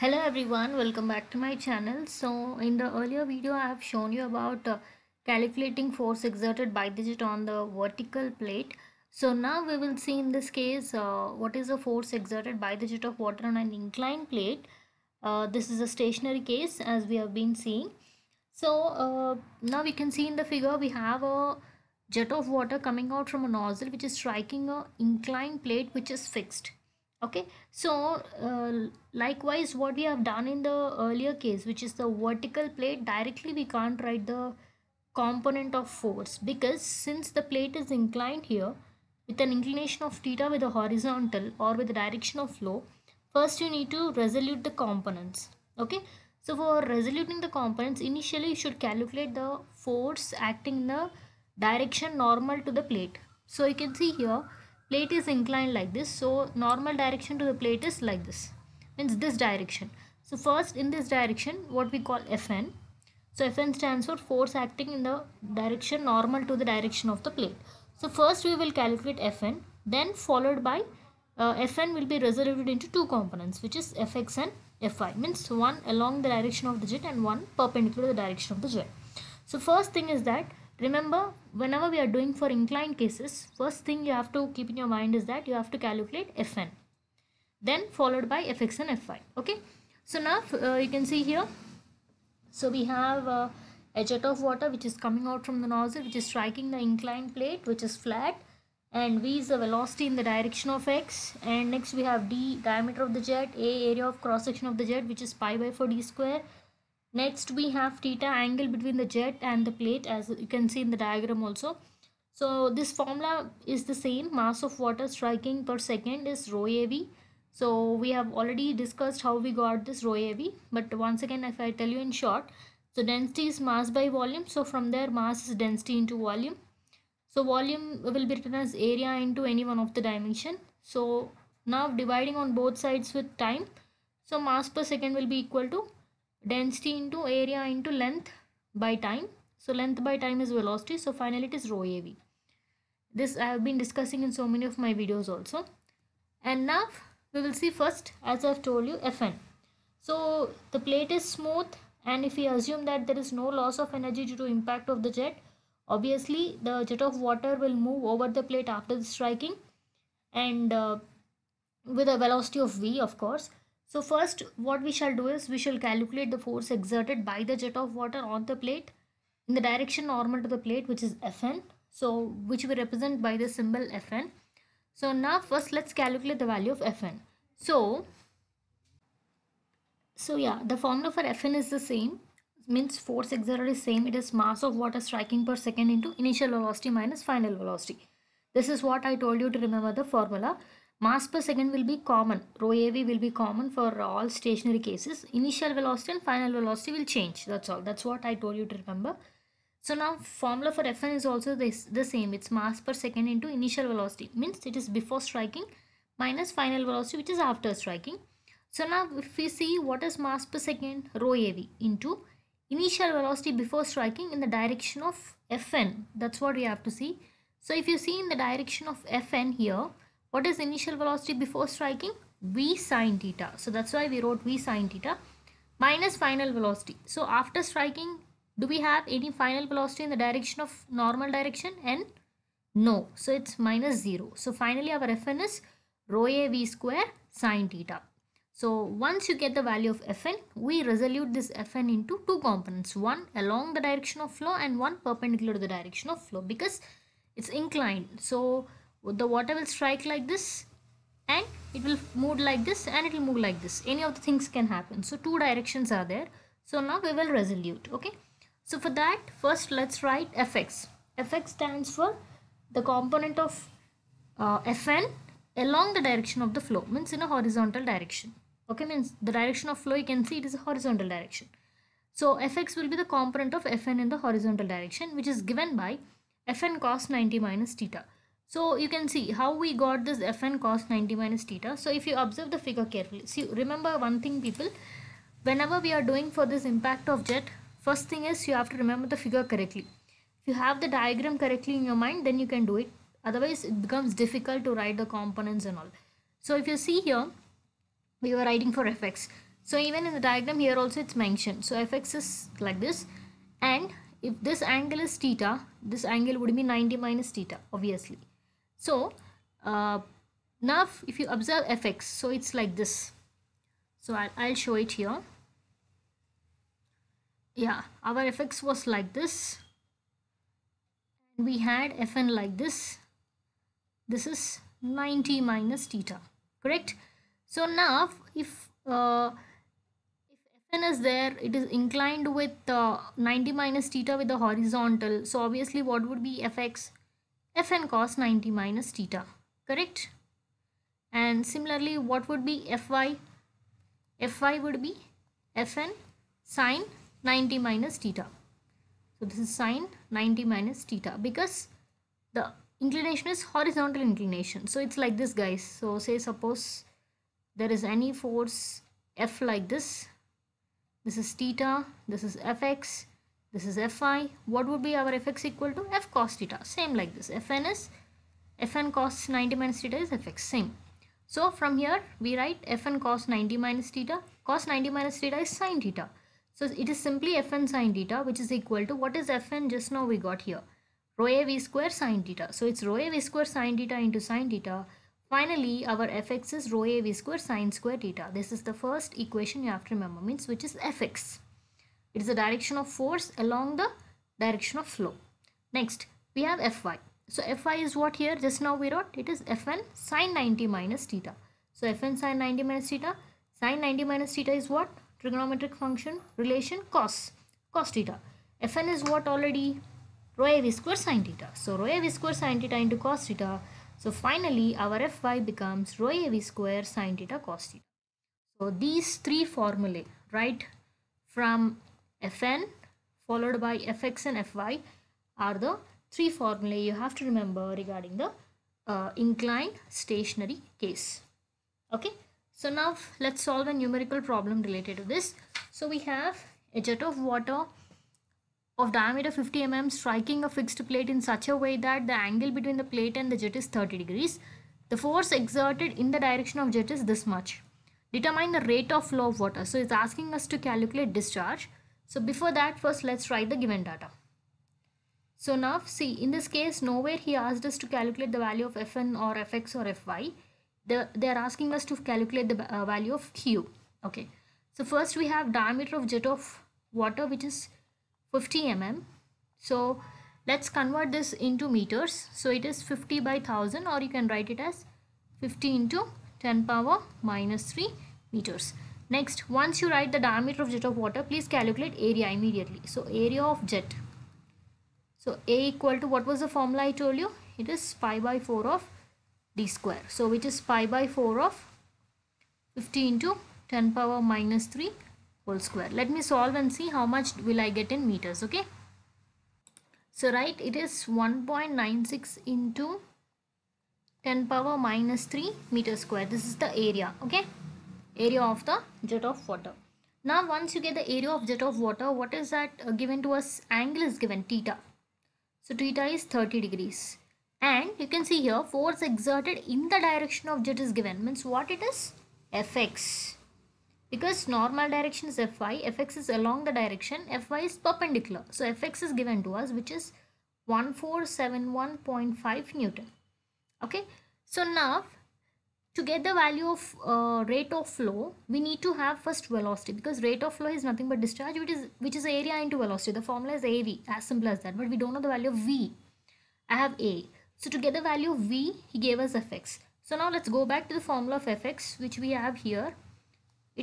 hello everyone welcome back to my channel so in the earlier video i have shown you about uh, calculating force exerted by digit on the vertical plate so now we will see in this case uh, what is the force exerted by digit of water on an inclined plate uh, this is a stationary case as we have been seeing so uh, now we can see in the figure we have a jet of water coming out from a nozzle which is striking a inclined plate which is fixed okay so uh, likewise what we have done in the earlier case which is the vertical plate directly we can't write the component of force because since the plate is inclined here with an inclination of theta with a horizontal or with the direction of flow first you need to resolute the components okay so for resoluting the components initially you should calculate the force acting in the direction normal to the plate so you can see here plate is inclined like this so normal direction to the plate is like this means this direction so first in this direction what we call Fn so Fn stands for force acting in the direction normal to the direction of the plate so first we will calculate Fn then followed by uh, Fn will be resolved into two components which is Fx and Fy means one along the direction of the jet and one perpendicular to the direction of the jet so first thing is that Remember, whenever we are doing for inclined cases, first thing you have to keep in your mind is that you have to calculate Fn. Then followed by Fx and Fy. Okay. So now uh, you can see here. So we have uh, a jet of water which is coming out from the nozzle which is striking the inclined plate which is flat and v is the velocity in the direction of x and next we have d diameter of the jet a area of cross section of the jet which is pi by 4 d square Next we have theta angle between the jet and the plate as you can see in the diagram also. So this formula is the same mass of water striking per second is rho AV. So we have already discussed how we got this rho AV but once again if I tell you in short. So density is mass by volume so from there mass is density into volume. So volume will be written as area into any one of the dimension. So now dividing on both sides with time. So mass per second will be equal to density into area into length by time. So length by time is velocity. So finally it is rho AV. This I have been discussing in so many of my videos also. And now we will see first as I have told you Fn. So the plate is smooth and if we assume that there is no loss of energy due to impact of the jet, obviously the jet of water will move over the plate after the striking and uh, with a velocity of v of course so first what we shall do is we shall calculate the force exerted by the jet of water on the plate in the direction normal to the plate which is Fn. So which we represent by the symbol Fn. So now first let's calculate the value of Fn. So, so yeah the formula for Fn is the same means force exerted is same it is mass of water striking per second into initial velocity minus final velocity. This is what I told you to remember the formula. Mass per second will be common. Rho AV will be common for all stationary cases. Initial velocity and final velocity will change. That's all. That's what I told you to remember. So now formula for Fn is also this, the same. It's mass per second into initial velocity. Means it is before striking minus final velocity which is after striking. So now if we see what is mass per second rho AV into initial velocity before striking in the direction of Fn. That's what we have to see. So if you see in the direction of Fn here, what is initial velocity before striking? V sine theta. So that's why we wrote V sine theta minus final velocity. So after striking, do we have any final velocity in the direction of normal direction? N, no. So it's minus 0. So finally our Fn is rho a v square sine theta. So once you get the value of Fn, we resolute this Fn into two components. One along the direction of flow and one perpendicular to the direction of flow because it's inclined. So the water will strike like this and it will move like this and it will move like this any of the things can happen so two directions are there so now we will resolute okay so for that first let's write fx fx stands for the component of uh, fn along the direction of the flow means in a horizontal direction okay means the direction of flow you can see it is a horizontal direction so fx will be the component of fn in the horizontal direction which is given by fn cos 90 minus theta so you can see how we got this Fn cos 90 minus theta. So if you observe the figure carefully, see remember one thing people, whenever we are doing for this impact of jet, first thing is you have to remember the figure correctly. If you have the diagram correctly in your mind, then you can do it. Otherwise it becomes difficult to write the components and all. So if you see here, we were writing for fx. So even in the diagram here also it's mentioned. So fx is like this and if this angle is theta, this angle would be 90 minus theta obviously. So uh, now if you observe fx, so it's like this. So I, I'll show it here. Yeah, our fx was like this. We had fn like this. This is 90 minus theta, correct? So now if uh, fn is there it is inclined with uh, 90 minus theta with the horizontal so obviously what would be fx fn cos 90 minus theta correct and similarly what would be fy fy would be fn sine 90 minus theta so this is sine 90 minus theta because the inclination is horizontal inclination so it's like this guys so say suppose there is any force f like this this is theta this is fx this is Fi. What would be our Fx equal to? F cos theta. Same like this. Fn is Fn cos 90 minus theta is Fx. Same. So from here we write Fn cos 90 minus theta. Cos 90 minus theta is sine theta. So it is simply Fn sine theta which is equal to what is Fn just now we got here. Rho a v square sine theta. So it's rho a v square sine theta into sine theta. Finally, our fx is rho a v square sine square theta. This is the first equation you have to remember means which is fx. It is the direction of force along the direction of flow. Next, we have Fy. So Fy is what here? Just now we wrote. It is Fn sine 90 minus theta. So Fn sine 90 minus theta. Sine 90 minus theta is what? Trigonometric function relation cos. Cos theta. Fn is what already? Rho a v square sine theta. So rho a v square sine theta into cos theta. So finally our Fy becomes rho a v square sine theta cos theta. So these three formulae, right? From Fn followed by Fx and Fy are the three formulae you have to remember regarding the uh, inclined stationary case. Okay, so now let's solve a numerical problem related to this. So we have a jet of water of diameter 50 mm striking a fixed plate in such a way that the angle between the plate and the jet is 30 degrees. The force exerted in the direction of jet is this much. Determine the rate of flow of water. So it's asking us to calculate discharge. So before that first let's write the given data. So now see in this case nowhere he asked us to calculate the value of fn or fx or fy. The, they are asking us to calculate the uh, value of q. Okay. So first we have diameter of jet of water which is 50 mm. So let's convert this into meters. So it is 50 by 1000 or you can write it as 50 into 10 power minus 3 meters. Next, once you write the diameter of jet of water, please calculate area immediately. So area of jet. So A equal to what was the formula I told you? It is pi by 4 of d square. So which is pi by 4 of 50 into 10 power minus 3 whole square. Let me solve and see how much will I get in meters. Okay. So right it is 1.96 into 10 power minus 3 meter square. This is the area. Okay area of the jet of water. Now once you get the area of jet of water, what is that uh, given to us? Angle is given theta. So theta is 30 degrees. And you can see here force exerted in the direction of jet is given means what it is? Fx. Because normal direction is Fy, Fx is along the direction, Fy is perpendicular. So Fx is given to us which is 1471.5 Newton. Okay. So now to get the value of uh, rate of flow we need to have first velocity because rate of flow is nothing but discharge which is which is area into velocity the formula is av as simple as that but we don't know the value of v i have a so to get the value of v he gave us fx so now let's go back to the formula of fx which we have here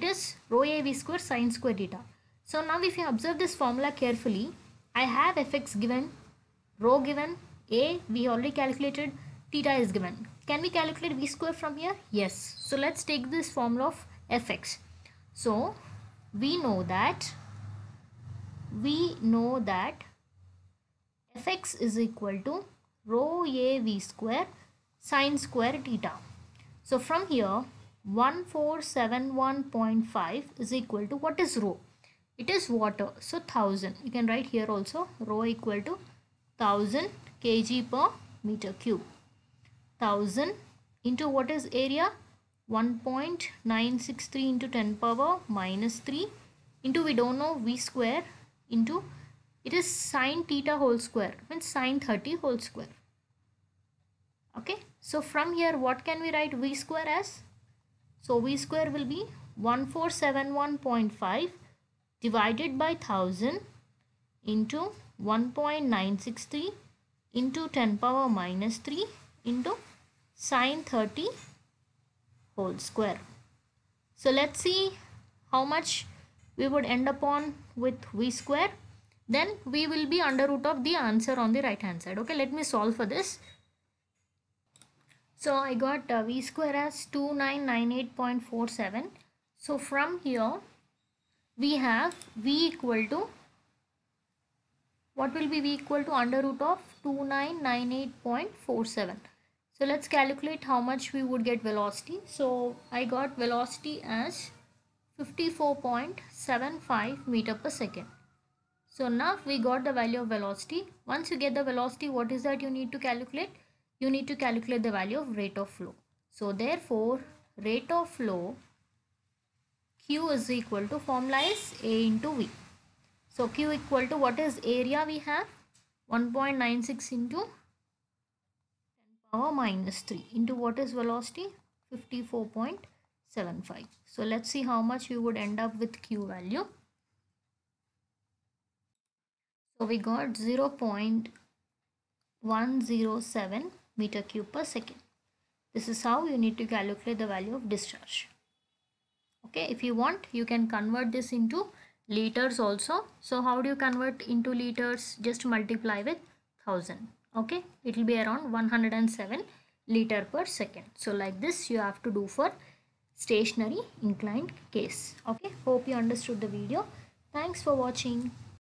it is rho av square sine square theta so now if you observe this formula carefully i have fx given rho given a we already calculated theta is given can we calculate v square from here? Yes. So let's take this formula of fx. So we know that we know that fx is equal to rho a v square sine square theta. So from here 1471.5 is equal to what is rho? It is water. So 1000. You can write here also rho equal to 1000 kg per meter cube. 1000 into what is area 1.963 into 10 power minus 3 into we don't know v square into it is sine theta whole square means sine 30 whole square okay so from here what can we write v square as so v square will be 1471.5 divided by 1000 into 1.963 into 10 power minus 3 into sine 30 whole square. So let's see how much we would end up on with v square. Then we will be under root of the answer on the right hand side. Okay, let me solve for this. So I got uh, v square as 2998.47. So from here we have v equal to what will be v equal to under root of 2998.47 so let's calculate how much we would get velocity. So I got velocity as 54.75 meter per second. So now we got the value of velocity. Once you get the velocity, what is that you need to calculate? You need to calculate the value of rate of flow. So therefore, rate of flow Q is equal to formula is A into V. So Q equal to what is area we have? 1.96 into or minus 3 into what is velocity 54.75 so let's see how much you would end up with q value so we got 0 0.107 meter cube per second this is how you need to calculate the value of discharge okay if you want you can convert this into liters also so how do you convert into liters just multiply with 1000 okay it will be around 107 liter per second so like this you have to do for stationary inclined case okay hope you understood the video thanks for watching